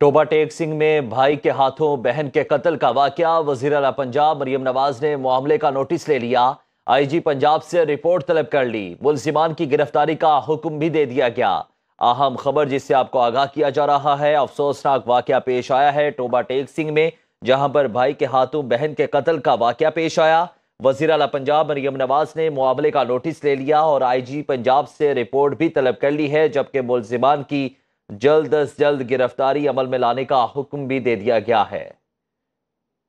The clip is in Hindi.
टोबा टेक सिंह में भाई के हाथों बहन के कत्ल का वाक्य वजीर अला पंजाब मरियम नवाज ने मामले का नोटिस ले लिया आईजी पंजाब से रिपोर्ट तलब कर ली मुलजिमान की गिरफ्तारी का हुक्म भी दे दिया गया अहम खबर जिससे आपको आगाह किया जा रहा है अफसोसनाक वाक्य पेश आया है टोबा टेक सिंह में जहां पर भाई के हाथों बहन के कत्ल का वाक्य पेश आया वजीर अला पंजाब मरियम नवाज ने मामले का नोटिस ले लिया और जी पंजाब से रिपोर्ट भी तलब कर ली है जबकि मुलजिमान की जल्द अज जल्द गिरफ्तारी अमल में लाने का हुक्म भी दे दिया गया है